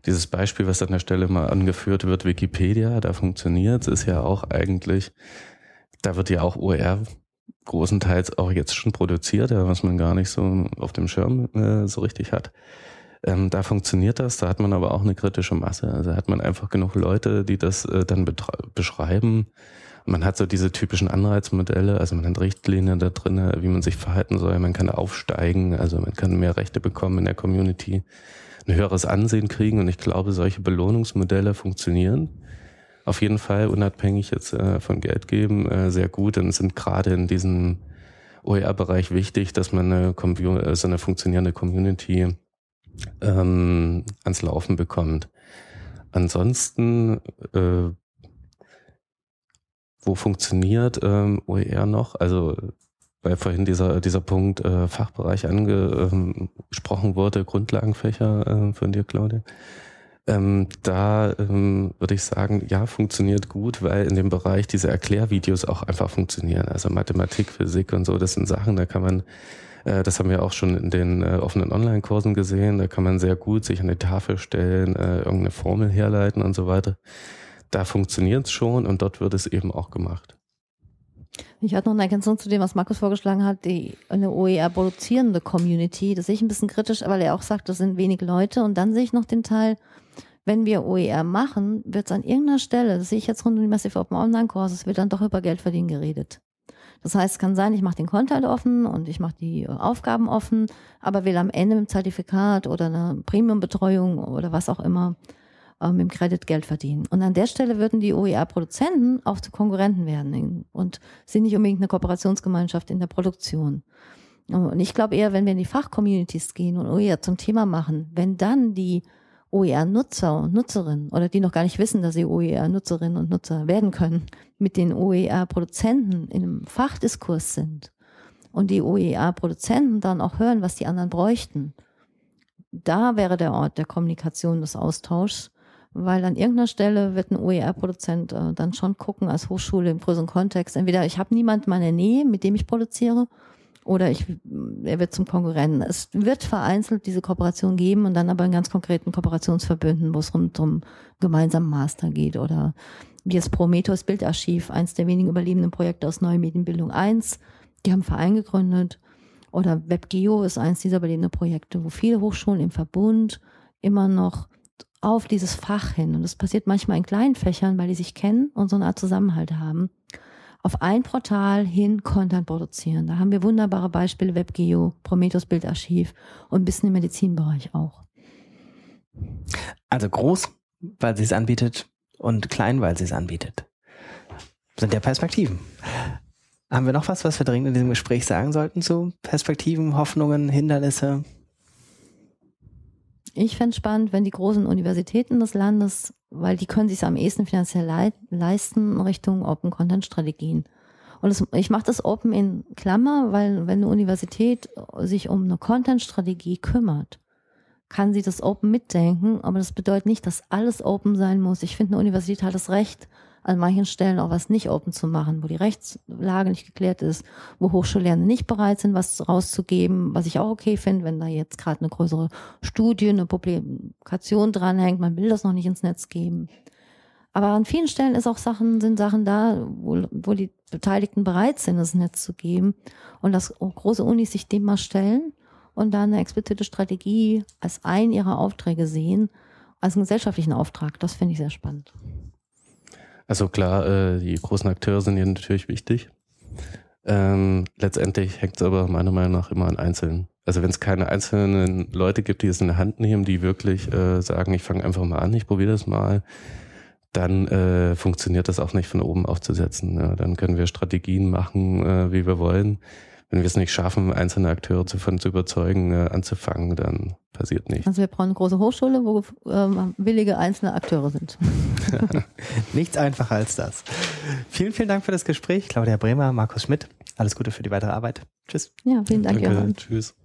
dieses Beispiel, was an der Stelle mal angeführt wird, Wikipedia, da funktioniert es, ist ja auch eigentlich, da wird ja auch OER großenteils auch jetzt schon produziert, was man gar nicht so auf dem Schirm äh, so richtig hat. Ähm, da funktioniert das, da hat man aber auch eine kritische Masse. Also hat man einfach genug Leute, die das äh, dann beschreiben. Man hat so diese typischen Anreizmodelle, also man hat Richtlinien da drin, wie man sich verhalten soll, man kann aufsteigen, also man kann mehr Rechte bekommen in der Community, ein höheres Ansehen kriegen und ich glaube, solche Belohnungsmodelle funktionieren auf jeden Fall unabhängig jetzt äh, von Geld geben äh, sehr gut und sind gerade in diesem OER-Bereich wichtig, dass man eine, äh, so eine funktionierende Community ähm, ans Laufen bekommt. Ansonsten, äh, wo funktioniert ähm, OER noch? Also weil vorhin dieser, dieser Punkt äh, Fachbereich angesprochen ähm, wurde, Grundlagenfächer äh, von dir, Claudia. Ähm, da ähm, würde ich sagen, ja, funktioniert gut, weil in dem Bereich diese Erklärvideos auch einfach funktionieren. Also Mathematik, Physik und so, das sind Sachen, da kann man äh, das haben wir auch schon in den äh, offenen Online-Kursen gesehen. Da kann man sehr gut sich an die Tafel stellen, äh, irgendeine Formel herleiten und so weiter. Da funktioniert es schon und dort wird es eben auch gemacht. Ich hatte noch eine Ergänzung zu dem, was Markus vorgeschlagen hat, die eine OER-produzierende Community. Das sehe ich ein bisschen kritisch, weil er auch sagt, das sind wenig Leute. Und dann sehe ich noch den Teil, wenn wir OER machen, wird es an irgendeiner Stelle, das sehe ich jetzt rund um die Massive Open Online Courses, wird dann doch über Geld verdienen geredet. Das heißt, es kann sein, ich mache den Content halt offen und ich mache die äh, Aufgaben offen, aber will am Ende mit einem Zertifikat oder einer Premium-Betreuung oder was auch immer äh, mit dem Credit Geld verdienen. Und an der Stelle würden die OER-Produzenten auch zu Konkurrenten werden und sind nicht unbedingt eine Kooperationsgemeinschaft in der Produktion. Und ich glaube eher, wenn wir in die Fachcommunities gehen und OER zum Thema machen, wenn dann die OER-Nutzer und Nutzerinnen oder die noch gar nicht wissen, dass sie OER-Nutzerinnen und Nutzer werden können, mit den OER-Produzenten in einem Fachdiskurs sind und die OER-Produzenten dann auch hören, was die anderen bräuchten. Da wäre der Ort der Kommunikation, des Austauschs, weil an irgendeiner Stelle wird ein OER-Produzent äh, dann schon gucken als Hochschule im größeren Kontext. Entweder ich habe niemanden in meiner Nähe, mit dem ich produziere, oder ich, er wird zum Konkurrenten. Es wird vereinzelt diese Kooperation geben und dann aber in ganz konkreten Kooperationsverbünden, wo es rund um gemeinsamen Master geht oder wie das Prometheus Bildarchiv, eins der wenigen überlebenden Projekte aus Neue Medienbildung 1, die haben Verein gegründet oder WebGeo ist eins dieser überlebenden Projekte, wo viele Hochschulen im Verbund immer noch auf dieses Fach hin und das passiert manchmal in kleinen Fächern, weil die sich kennen und so eine Art Zusammenhalt haben auf ein Portal hin Content produzieren. Da haben wir wunderbare Beispiele, WebGeo, Prometheus Bildarchiv und ein bisschen im Medizinbereich auch. Also groß, weil sie es anbietet und klein, weil sie es anbietet. Sind ja Perspektiven. Haben wir noch was, was wir dringend in diesem Gespräch sagen sollten zu Perspektiven, Hoffnungen, Hindernisse? Ich fände es spannend, wenn die großen Universitäten des Landes weil die können sich am ehesten finanziell le leisten Richtung Open Content Strategien. Und das, ich mache das Open in Klammer, weil wenn eine Universität sich um eine Content Strategie kümmert, kann sie das Open mitdenken, aber das bedeutet nicht, dass alles Open sein muss. Ich finde, eine Universität hat das Recht, an manchen Stellen auch was nicht open zu machen, wo die Rechtslage nicht geklärt ist, wo Hochschullehrende nicht bereit sind, was rauszugeben, was ich auch okay finde, wenn da jetzt gerade eine größere Studie, eine Publikation dranhängt, man will das noch nicht ins Netz geben. Aber an vielen Stellen ist auch Sachen, sind Sachen da, wo, wo die Beteiligten bereit sind, das Netz zu geben und dass große Unis sich dem mal stellen und da eine explizite Strategie als einen ihrer Aufträge sehen, als einen gesellschaftlichen Auftrag. Das finde ich sehr spannend. Also klar, äh, die großen Akteure sind hier natürlich wichtig. Ähm, letztendlich hängt es aber meiner Meinung nach immer an Einzelnen. Also wenn es keine einzelnen Leute gibt, die es in der Hand nehmen, die wirklich äh, sagen, ich fange einfach mal an, ich probiere das mal, dann äh, funktioniert das auch nicht von oben aufzusetzen. Ja, dann können wir Strategien machen, äh, wie wir wollen wenn wir es nicht schaffen, einzelne Akteure davon zu überzeugen, äh, anzufangen, dann passiert nichts. Also wir brauchen eine große Hochschule, wo ähm, willige einzelne Akteure sind. nichts einfacher als das. Vielen, vielen Dank für das Gespräch, Claudia Bremer, Markus Schmidt. Alles Gute für die weitere Arbeit. Tschüss. Ja, vielen Dank, Danke. Johann. Tschüss.